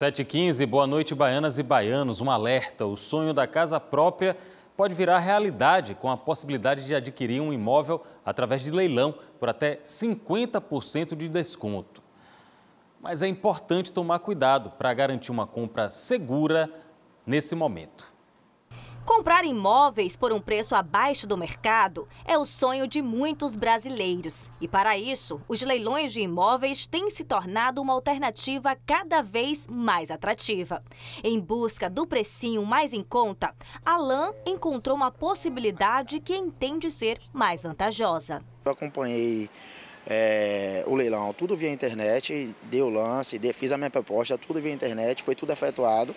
7h15, boa noite, baianas e baianos. Um alerta: o sonho da casa própria pode virar realidade com a possibilidade de adquirir um imóvel através de leilão por até 50% de desconto. Mas é importante tomar cuidado para garantir uma compra segura nesse momento. Comprar imóveis por um preço abaixo do mercado é o sonho de muitos brasileiros. E para isso, os leilões de imóveis têm se tornado uma alternativa cada vez mais atrativa. Em busca do precinho mais em conta, Alain encontrou uma possibilidade que entende ser mais vantajosa. Eu acompanhei é, o leilão, tudo via internet, dei o lance, fiz a minha proposta, tudo via internet, foi tudo efetuado.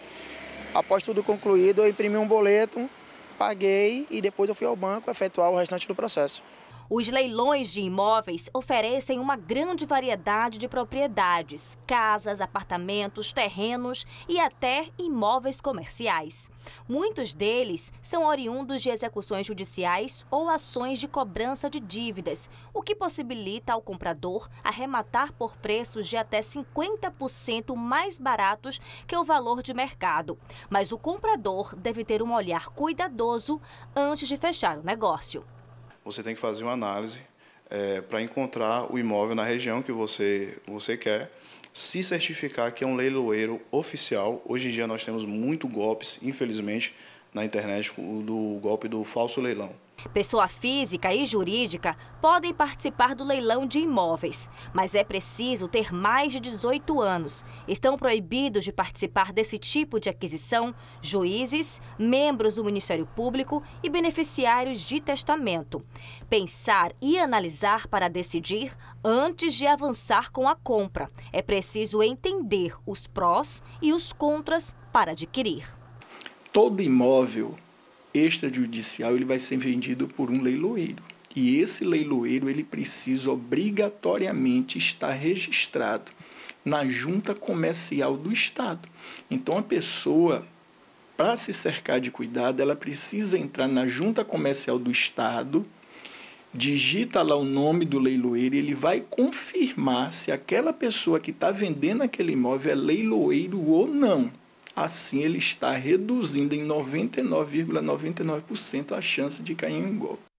Após tudo concluído, eu imprimi um boleto, paguei e depois eu fui ao banco efetuar o restante do processo. Os leilões de imóveis oferecem uma grande variedade de propriedades, casas, apartamentos, terrenos e até imóveis comerciais. Muitos deles são oriundos de execuções judiciais ou ações de cobrança de dívidas, o que possibilita ao comprador arrematar por preços de até 50% mais baratos que o valor de mercado. Mas o comprador deve ter um olhar cuidadoso antes de fechar o negócio você tem que fazer uma análise é, para encontrar o imóvel na região que você, você quer, se certificar que é um leiloeiro oficial. Hoje em dia nós temos muito golpes, infelizmente, na internet do golpe do falso leilão. Pessoa física e jurídica podem participar do leilão de imóveis, mas é preciso ter mais de 18 anos. Estão proibidos de participar desse tipo de aquisição juízes, membros do Ministério Público e beneficiários de testamento. Pensar e analisar para decidir antes de avançar com a compra. É preciso entender os prós e os contras para adquirir. Todo imóvel extrajudicial ele vai ser vendido por um leiloeiro. E esse leiloeiro ele precisa obrigatoriamente estar registrado na junta comercial do estado. Então a pessoa para se cercar de cuidado, ela precisa entrar na junta comercial do estado, digita lá o nome do leiloeiro, ele vai confirmar se aquela pessoa que está vendendo aquele imóvel é leiloeiro ou não. Assim, ele está reduzindo em 99,99% ,99 a chance de cair em um golpe.